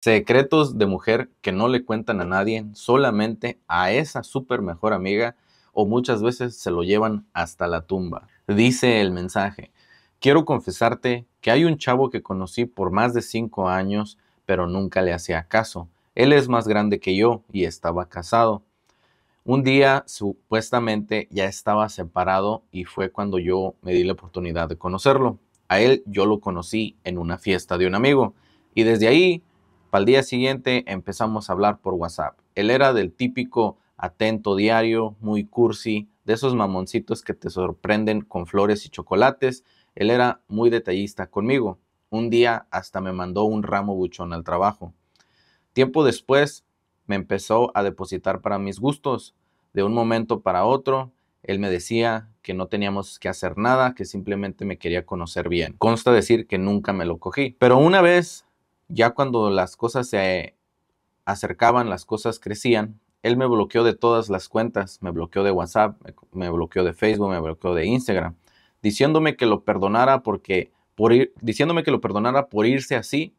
Secretos de mujer que no le cuentan a nadie, solamente a esa súper mejor amiga o muchas veces se lo llevan hasta la tumba. Dice el mensaje, quiero confesarte que hay un chavo que conocí por más de 5 años, pero nunca le hacía caso. Él es más grande que yo y estaba casado. Un día supuestamente ya estaba separado y fue cuando yo me di la oportunidad de conocerlo. A él yo lo conocí en una fiesta de un amigo y desde ahí para el día siguiente empezamos a hablar por WhatsApp. Él era del típico atento diario, muy cursi, de esos mamoncitos que te sorprenden con flores y chocolates. Él era muy detallista conmigo. Un día hasta me mandó un ramo buchón al trabajo. Tiempo después me empezó a depositar para mis gustos. De un momento para otro, él me decía que no teníamos que hacer nada, que simplemente me quería conocer bien. Consta decir que nunca me lo cogí. Pero una vez ya cuando las cosas se acercaban, las cosas crecían, él me bloqueó de todas las cuentas, me bloqueó de WhatsApp, me bloqueó de Facebook, me bloqueó de Instagram, diciéndome que lo perdonara porque por ir, diciéndome que lo perdonara por irse así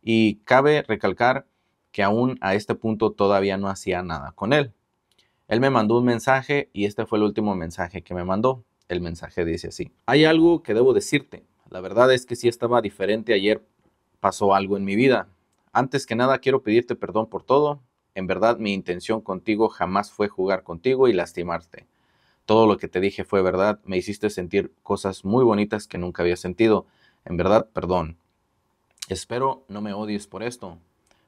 y cabe recalcar que aún a este punto todavía no hacía nada con él. Él me mandó un mensaje y este fue el último mensaje que me mandó. El mensaje dice así, hay algo que debo decirte. La verdad es que sí estaba diferente ayer pasó algo en mi vida. Antes que nada quiero pedirte perdón por todo. En verdad mi intención contigo jamás fue jugar contigo y lastimarte. Todo lo que te dije fue verdad, me hiciste sentir cosas muy bonitas que nunca había sentido. En verdad, perdón. Espero no me odies por esto,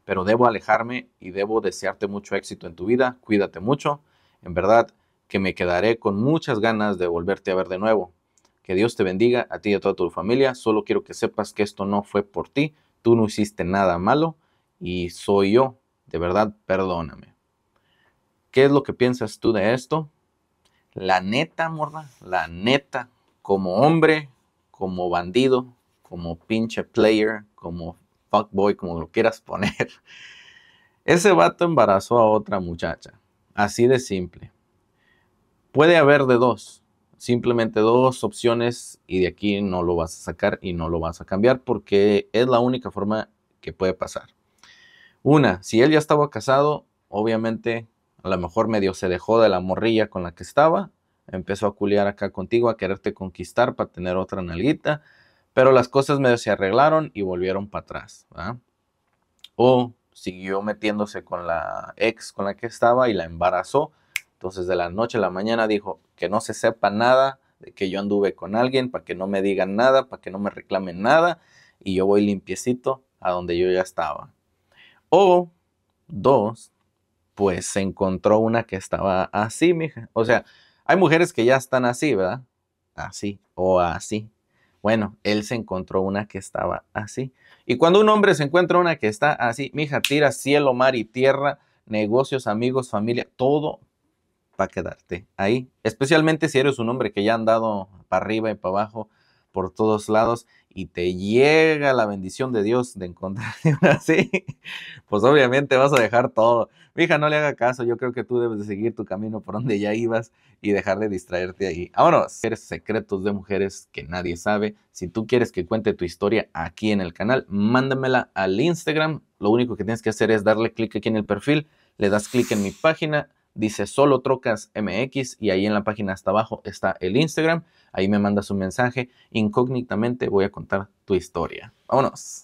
pero debo alejarme y debo desearte mucho éxito en tu vida. Cuídate mucho. En verdad que me quedaré con muchas ganas de volverte a ver de nuevo. Que Dios te bendiga a ti y a toda tu familia. Solo quiero que sepas que esto no fue por ti, tú no hiciste nada malo y soy yo, de verdad, perdóname. ¿Qué es lo que piensas tú de esto? La neta, morda, la neta, como hombre, como bandido, como pinche player, como fuckboy, como lo quieras poner. Ese vato embarazó a otra muchacha, así de simple. Puede haber de dos Simplemente dos opciones y de aquí no lo vas a sacar y no lo vas a cambiar porque es la única forma que puede pasar. Una, si él ya estaba casado, obviamente a lo mejor medio se dejó de la morrilla con la que estaba, empezó a culiar acá contigo, a quererte conquistar para tener otra nalguita, pero las cosas medio se arreglaron y volvieron para atrás. O siguió metiéndose con la ex con la que estaba y la embarazó entonces de la noche a la mañana dijo que no se sepa nada de que yo anduve con alguien, para que no me digan nada, para que no me reclamen nada, y yo voy limpiecito a donde yo ya estaba. O dos, pues se encontró una que estaba así, mija. O sea, hay mujeres que ya están así, ¿verdad? Así o así. Bueno, él se encontró una que estaba así. Y cuando un hombre se encuentra una que está así, mija, tira cielo, mar y tierra, negocios, amigos, familia, todo para quedarte ahí. Especialmente si eres un hombre que ya han dado para arriba y para abajo por todos lados y te llega la bendición de Dios de encontrarte una así, pues obviamente vas a dejar todo. Mija, no le haga caso, yo creo que tú debes de seguir tu camino por donde ya ibas y dejar de distraerte ahí. Ahora, eres secretos de mujeres que nadie sabe. Si tú quieres que cuente tu historia aquí en el canal, mándamela al Instagram. Lo único que tienes que hacer es darle clic aquí en el perfil, le das clic en mi página, dice solo trocas MX y ahí en la página hasta abajo está el Instagram. Ahí me mandas un mensaje. Incógnitamente voy a contar tu historia. Vámonos.